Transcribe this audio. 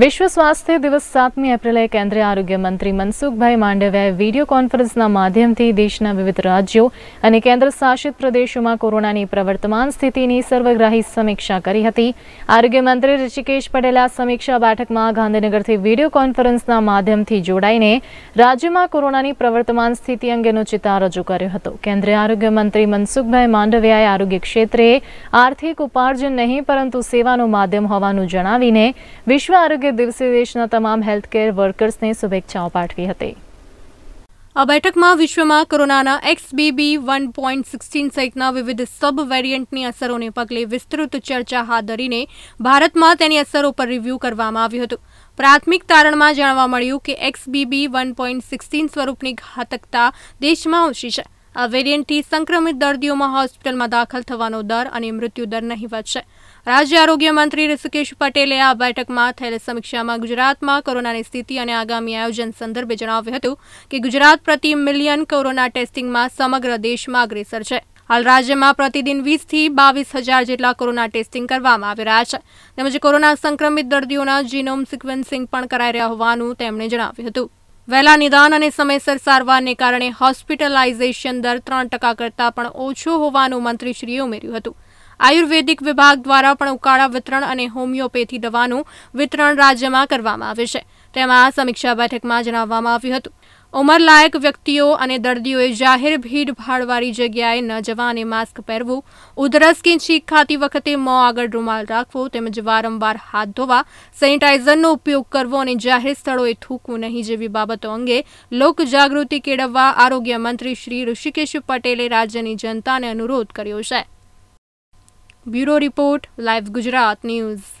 વિશ્વ સ્વાસ્થ્ય દિવસ સાતમી એપ્રિલે કેન્દ્રીય આરોગ્ય મંત્રી મનસુખભાઈ માંડવિયાએ વિડીયો કોન્ફરન્સના માધ્યમથી દેશના વિવિધ રાજ્યો અને કેન્દ્ર શાસિત પ્રદેશોમાં કોરોનાની પ્રવર્તમાન સ્થિતિની સર્વગ્રાહી સમીક્ષા કરી હતી આરોગ્ય મંત્રી ઋષિકેશ પટેલે આ સમીક્ષા બેઠકમાં ગાંધીનગરથી વિડીયો કોન્ફરન્સના માધ્યમથી જોડાઈને રાજ્યમાં કોરોનાની પ્રવર્તમાન સ્થિતિ અંગેનો ચિતાર રજૂ કર્યો હતો કેન્દ્રીય આરોગ્ય મંત્રી મનસુખભાઈ માંડવિયાએ આરોગ્ય ક્ષેત્રે આર્થિક ઉપાર્જન નહીં પરંતુ સેવાનું માધ્યમ હોવાનું જણાવીને વિશ્વ આરોગ્ય વાગે દિવસે દેશના તમામ હેલ્થકેર વર્કર્સને શુભેચ્છાઓ પાઠવી હતી આ બેઠકમાં વિશ્વમાં કોરોનાના એક્સબીબી વન પોઈન્ટ સિક્સટીન સહિતના વિવિધ સબ વેરિયન્ટની અસરોને પગલે વિસ્તૃત ચર્ચા હાથ ધરીને ભારતમાં તેની અસરો પર રિવ્યૂ કરવામાં આવ્યું હતું પ્રાથમિક તારણમાં જાણવા મળ્યું કે એક્સબીબી વન પોઈન્ટ સિક્સટીન સ્વરૂપની ઘાતકતા દેશમાં ઓછી છે આ વેરિયન્ટથી સંક્રમિત દર્દીઓમાં હોસ્પિટલમાં દાખલ થવાનો દર અને મૃત્યુદર નહીવત છે રાજ્ય આરોગ્ય મંત્રી ઋષિકેશ પટેલે આ બેઠકમાં થયેલી સમીક્ષામાં ગુજરાતમાં કોરોનાની સ્થિતિ અને આગામી આયોજન સંદર્ભે જણાવ્યું હતું કે ગુજરાત પ્રતિ મિલિયન કોરોના ટેસ્ટિંગમાં સમગ્ર દેશમાં અગ્રેસર છે હાલ રાજ્યમાં પ્રતિદિન વીસથી બાવીસ હજાર જેટલા કોરોના ટેસ્ટિંગ કરવામાં આવી રહ્યા છે તેમજ કોરોના સંક્રમિત દર્દીઓના જીનોમ સિક્વન્સિંગ પણ કરાઈ રહ્યા હોવાનું તેમણે જણાવ્યું હતું વહેલા નિદાન અને સમયસર સારવારને કારણે હોસ્પિટલાઇઝેશન દર ત્રણ ટકા કરતાં પણ ઓછો હોવાનું મંત્રીશ્રીએ ઉમેર્યું હતું આયુર્વેદિક વિભાગ દ્વારા પણ ઉકાળા વિતરણ અને હોમિયોપેથી દવાનું વિતરણ રાજ્યમાં કરવામાં આવે છે તેમાં આ સમીક્ષા બેઠકમાં જણાવવામાં આવ્યું હતું ઉંમરલાયક વ્યક્તિઓ અને દર્દીઓએ જાહેર ભીડભાડવાળી જગ્યાએ ન જવા અને માસ્ક પહેરવું ઉધરસ કે છીંક ખાતી વખતે મોં આગળ રૂમાલ રાખવો તેમજ વારંવાર હાથ ધોવા સેનિટાઇઝરનો ઉપયોગ કરવો અને જાહેર સ્થળોએ થૂકવું નહીં જેવી બાબતો અંગે લોકજાગૃતિ કેળવવા આરોગ્ય મંત્રી શ્રી ઋષિકેશ પટેલે રાજ્યની જનતાને અનુરોધ કર્યો છે bureau report live Gujarat news